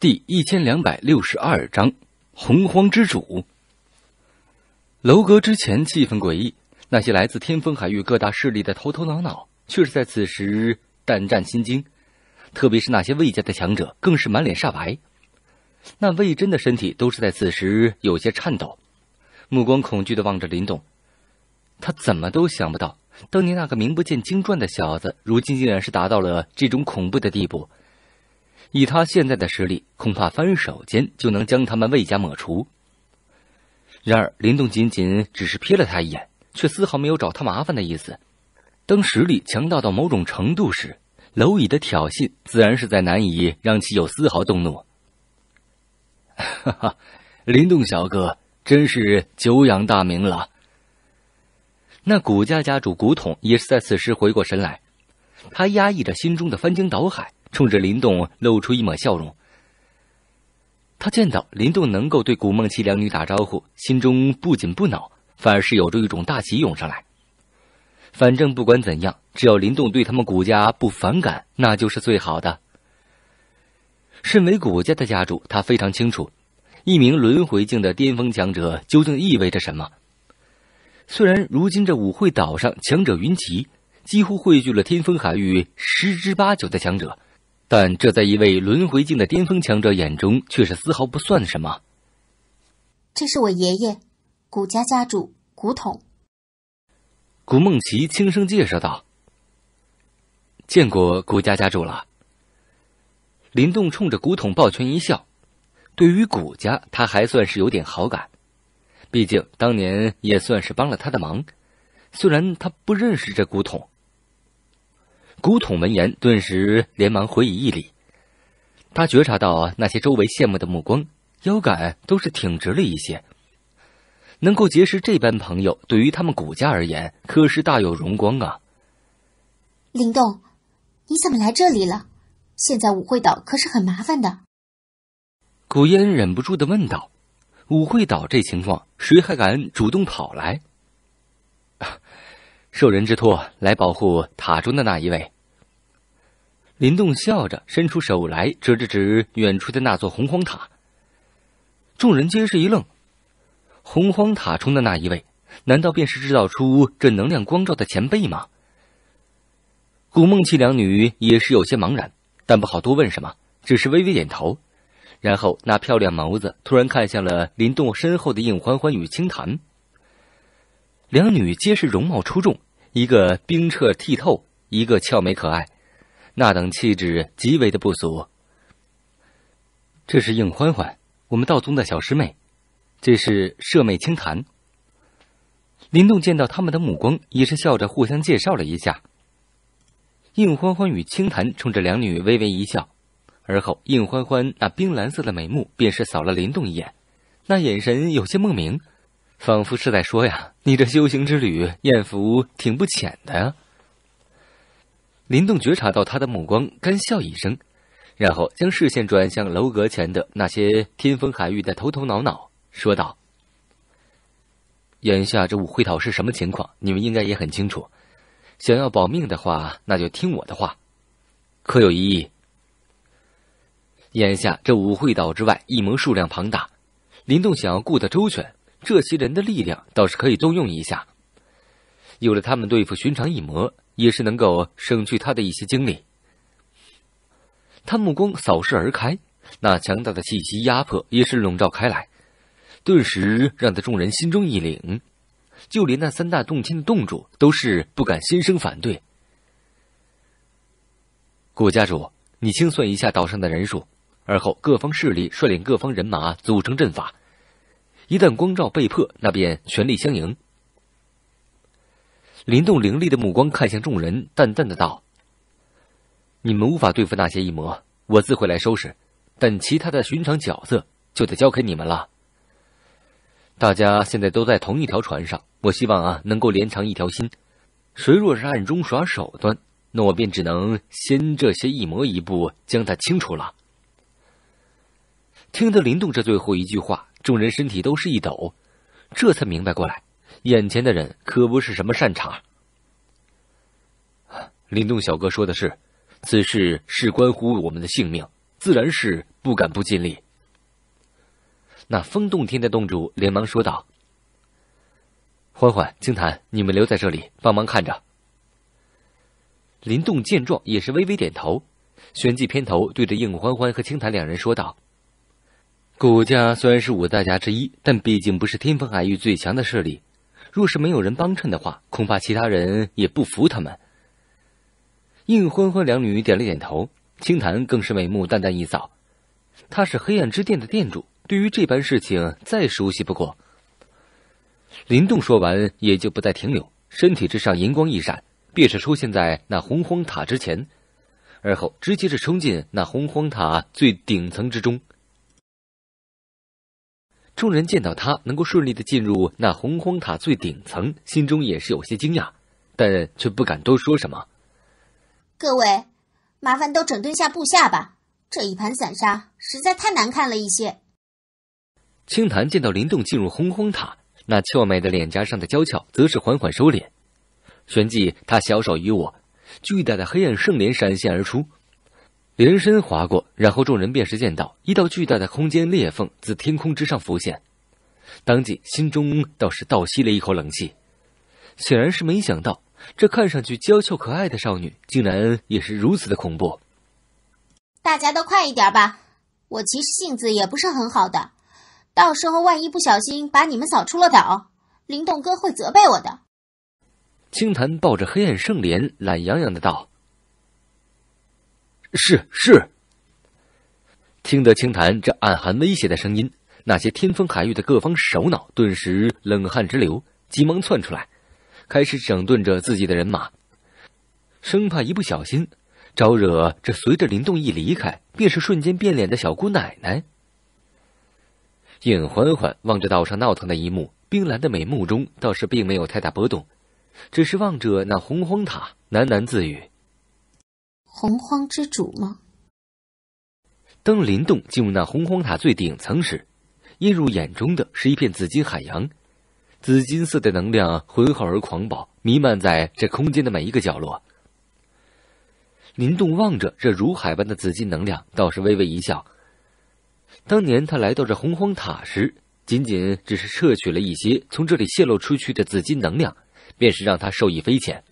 第一千两百六十二章洪荒之主。楼阁之前，气氛诡异。那些来自天风海域各大势力的头头脑脑，却是在此时胆战心惊。特别是那些魏家的强者，更是满脸煞白。那魏征的身体都是在此时有些颤抖，目光恐惧的望着林动。他怎么都想不到，当年那个名不见经传的小子，如今竟然是达到了这种恐怖的地步。以他现在的实力，恐怕翻手间就能将他们魏家抹除。然而，林动仅仅只是瞥了他一眼，却丝毫没有找他麻烦的意思。当实力强大到某种程度时，蝼蚁的挑衅自然是在难以让其有丝毫动怒。哈哈，林动小哥真是久仰大名了。那古家家主古统也是在此时回过神来，他压抑着心中的翻江倒海。冲着林动露出一抹笑容。他见到林动能够对古梦琪两女打招呼，心中不仅不恼，反而是有着一种大喜涌上来。反正不管怎样，只要林动对他们古家不反感，那就是最好的。身为古家的家主，他非常清楚，一名轮回境的巅峰强者究竟意味着什么。虽然如今这舞会岛上强者云集，几乎汇聚了天风海域十之八九的强者。但这在一位轮回境的巅峰强者眼中，却是丝毫不算什么。这是我爷爷，古家家主古统。古梦琪轻声介绍道：“见过古家家主了。”林动冲着古统抱拳一笑，对于古家，他还算是有点好感，毕竟当年也算是帮了他的忙，虽然他不认识这古统。古统闻言，顿时连忙回以一礼。他觉察到那些周围羡慕的目光，腰杆都是挺直了一些。能够结识这般朋友，对于他们古家而言，可是大有荣光啊！林动，你怎么来这里了？现在舞会岛可是很麻烦的。古烟忍不住的问道：“舞会岛这情况，谁还敢主动跑来？”受人之托来保护塔中的那一位。林动笑着伸出手来，指了指远处的那座洪荒塔。众人皆是一愣：洪荒塔中的那一位，难道便是制造出这能量光照的前辈吗？古梦琪两女也是有些茫然，但不好多问什么，只是微微点头，然后那漂亮眸子突然看向了林动身后的应欢欢与青檀。两女皆是容貌出众，一个冰澈剔透，一个俏美可爱，那等气质极为的不俗。这是应欢欢，我们道宗的小师妹；这是舍妹清檀。林动见到他们的目光，也是笑着互相介绍了一下。应欢欢与清檀冲着两女微微一笑，而后应欢欢那冰蓝色的眉目便是扫了林动一眼，那眼神有些莫名。仿佛是在说呀，你这修行之旅艳福挺不浅的呀。林动觉察到他的目光，干笑一声，然后将视线转向楼阁前的那些天风海域的头头脑脑，说道：“眼下这舞会岛是什么情况，你们应该也很清楚。想要保命的话，那就听我的话，可有异议？”眼下这舞会岛之外，异盟数量庞大，林动想要顾得周全。这些人的力量倒是可以动用一下，有了他们对付寻常异魔，也是能够省去他的一些精力。他目光扫视而开，那强大的气息压迫也是笼罩开来，顿时让他众人心中一凛，就连那三大洞天的洞主都是不敢心生反对。谷家主，你清算一下岛上的人数，而后各方势力率领各方人马组成阵法。一旦光照被破，那便全力相迎。林动凌厉的目光看向众人，淡淡的道：“你们无法对付那些异魔，我自会来收拾；但其他的寻常角色，就得交给你们了。大家现在都在同一条船上，我希望啊，能够连成一条心。谁若是暗中耍手段，那我便只能先这些异魔一步，将他清除了。”听得林动这最后一句话。众人身体都是一抖，这才明白过来，眼前的人可不是什么善茬。林动小哥说的是，此事事关乎我们的性命，自然是不敢不尽力。那风洞天的洞主连忙说道：“欢欢、青谈，你们留在这里帮忙看着。”林动见状也是微微点头，旋即偏头对着应欢欢和青谈两人说道。古家虽然是五大家之一，但毕竟不是天风海域最强的势力。若是没有人帮衬的话，恐怕其他人也不服他们。应欢欢两女点了点头，青檀更是眉目淡淡一扫。他是黑暗之殿的殿主，对于这般事情再熟悉不过。林动说完也就不再停留，身体之上银光一闪，便是出现在那洪荒塔之前，而后直接是冲进那洪荒塔最顶层之中。众人见到他能够顺利的进入那洪荒塔最顶层，心中也是有些惊讶，但却不敢多说什么。各位，麻烦都整顿下部下吧，这一盘散沙实在太难看了一些。青檀见到林动进入洪荒塔，那俏美的脸颊上的娇俏则是缓缓收敛，旋即他小手一握，巨大的黑暗圣莲闪现而出。连身划过，然后众人便是见到一道巨大的空间裂缝自天空之上浮现，当即心中倒是倒吸了一口冷气，显然是没想到这看上去娇俏可爱的少女竟然也是如此的恐怖。大家都快一点吧，我其实性子也不是很好的，到时候万一不小心把你们扫出了岛，灵动哥会责备我的。青檀抱着黑暗圣莲，懒洋洋的道。是是。听得清谈这暗含威胁的声音，那些天风海域的各方首脑顿时冷汗直流，急忙窜出来，开始整顿着自己的人马，生怕一不小心招惹这随着林动一离开，便是瞬间变脸的小姑奶奶。尹欢欢望着岛上闹腾的一幕，冰蓝的美目中倒是并没有太大波动，只是望着那洪荒塔，喃喃自语。洪荒之主吗？当林动进入那洪荒塔最顶层时，映入眼中的是一片紫金海洋，紫金色的能量浑厚而狂暴，弥漫在这空间的每一个角落。林动望着这如海般的紫金能量，倒是微微一笑。当年他来到这洪荒塔时，仅仅只是摄取了一些从这里泄露出去的紫金能量，便是让他受益匪浅。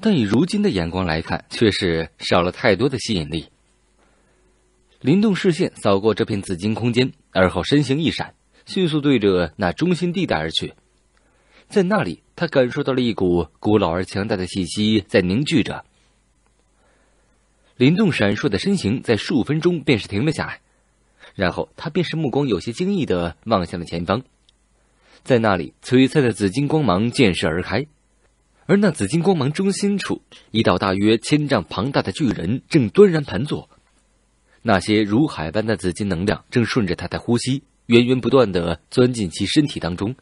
但以如今的眼光来看，却是少了太多的吸引力。林动视线扫过这片紫金空间，而后身形一闪，迅速对着那中心地带而去。在那里，他感受到了一股古老而强大的气息在凝聚着。林动闪烁的身形在数分钟便是停了下来，然后他便是目光有些惊异的望向了前方，在那里，璀璨的紫金光芒溅射而开。而那紫金光芒中心处，一道大约千丈庞大的巨人正端然盘坐，那些如海般的紫金能量正顺着他的呼吸，源源不断的钻进其身体当中。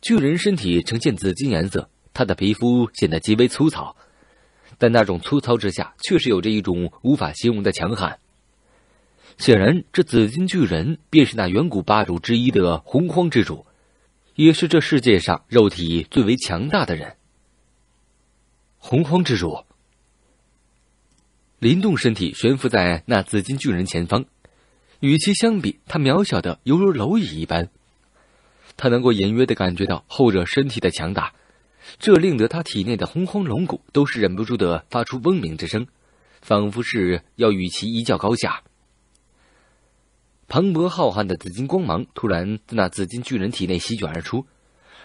巨人身体呈现紫金颜色，他的皮肤显得极为粗糙，但那种粗糙之下，确实有着一种无法形容的强悍。显然，这紫金巨人便是那远古霸主之一的洪荒之主。也是这世界上肉体最为强大的人。洪荒之主。林动身体悬浮在那紫金巨人前方，与其相比，他渺小的犹如蝼蚁一般。他能够隐约的感觉到后者身体的强大，这令得他体内的洪荒龙骨都是忍不住的发出嗡鸣之声，仿佛是要与其一较高下。磅礴浩瀚的紫金光芒突然自那紫金巨人体内席卷而出，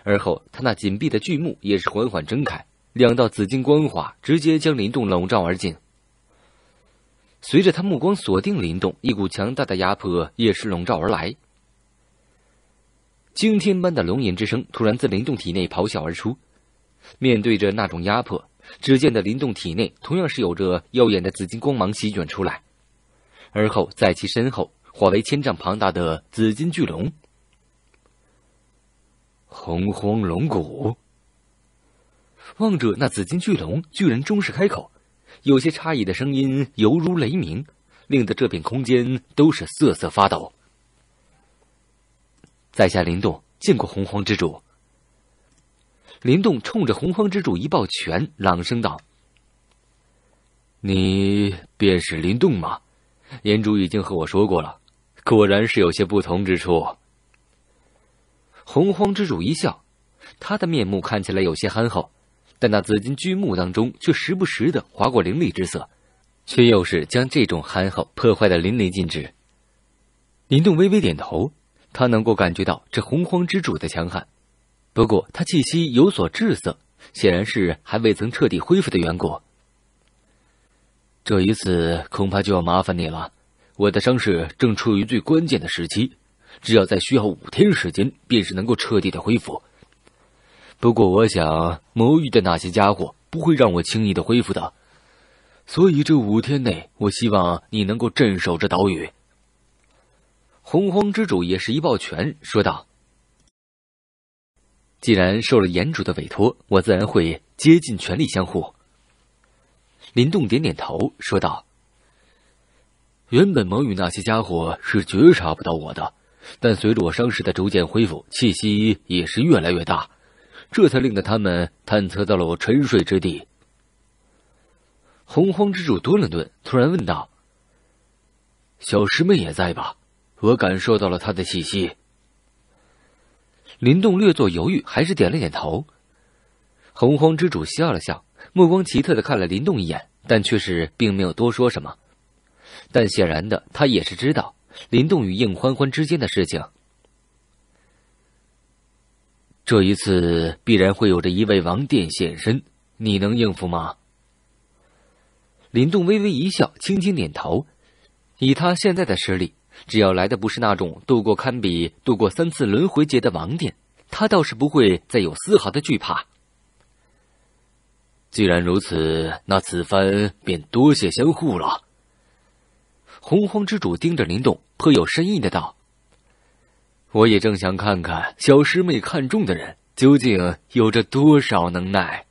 而后他那紧闭的巨目也是缓缓睁开，两道紫金光华直接将林动笼罩而进。随着他目光锁定林动，一股强大的压迫也是笼罩而来。惊天般的龙吟之声突然自林动体内咆哮而出，面对着那种压迫，只见的林动体内同样是有着耀眼的紫金光芒席卷出来，而后在其身后。化为千丈庞大的紫金巨龙，洪荒龙骨。望着那紫金巨龙，巨人终是开口，有些诧异的声音犹如雷鸣，令得这片空间都是瑟瑟发抖。在下林动，见过洪荒之主。林动冲着洪荒之主一抱拳，朗声道：“你便是林动吗？岩主已经和我说过了。”果然是有些不同之处。洪荒之主一笑，他的面目看起来有些憨厚，但那紫金巨目当中却时不时的划过凌厉之色，却又是将这种憨厚破坏的淋漓尽致。林动微微点头，他能够感觉到这洪荒之主的强悍，不过他气息有所滞涩，显然是还未曾彻底恢复的缘故。这一次恐怕就要麻烦你了。我的伤势正处于最关键的时期，只要再需要五天时间，便是能够彻底的恢复。不过，我想魔域的那些家伙不会让我轻易的恢复的，所以这五天内，我希望你能够镇守这岛屿。洪荒之主也是一抱拳说道：“既然受了严主的委托，我自然会竭尽全力相护。”林动点点头说道。原本蒙羽那些家伙是觉察不到我的，但随着我伤势的逐渐恢复，气息也是越来越大，这才令得他们探测到了我沉睡之地。洪荒之主顿了顿，突然问道：“小师妹也在吧？我感受到了她的气息。”林动略作犹豫，还是点了点头。洪荒之主笑了笑，目光奇特的看了林动一眼，但却是并没有多说什么。但显然的，他也是知道林动与应欢欢之间的事情。这一次必然会有着一位王殿现身，你能应付吗？林动微微一笑，轻轻点头。以他现在的实力，只要来的不是那种度过堪比度过三次轮回劫的王殿，他倒是不会再有丝毫的惧怕。既然如此，那此番便多谢相护了。洪荒之主盯着林动，颇有深意的道：“我也正想看看小师妹看中的人究竟有着多少能耐。”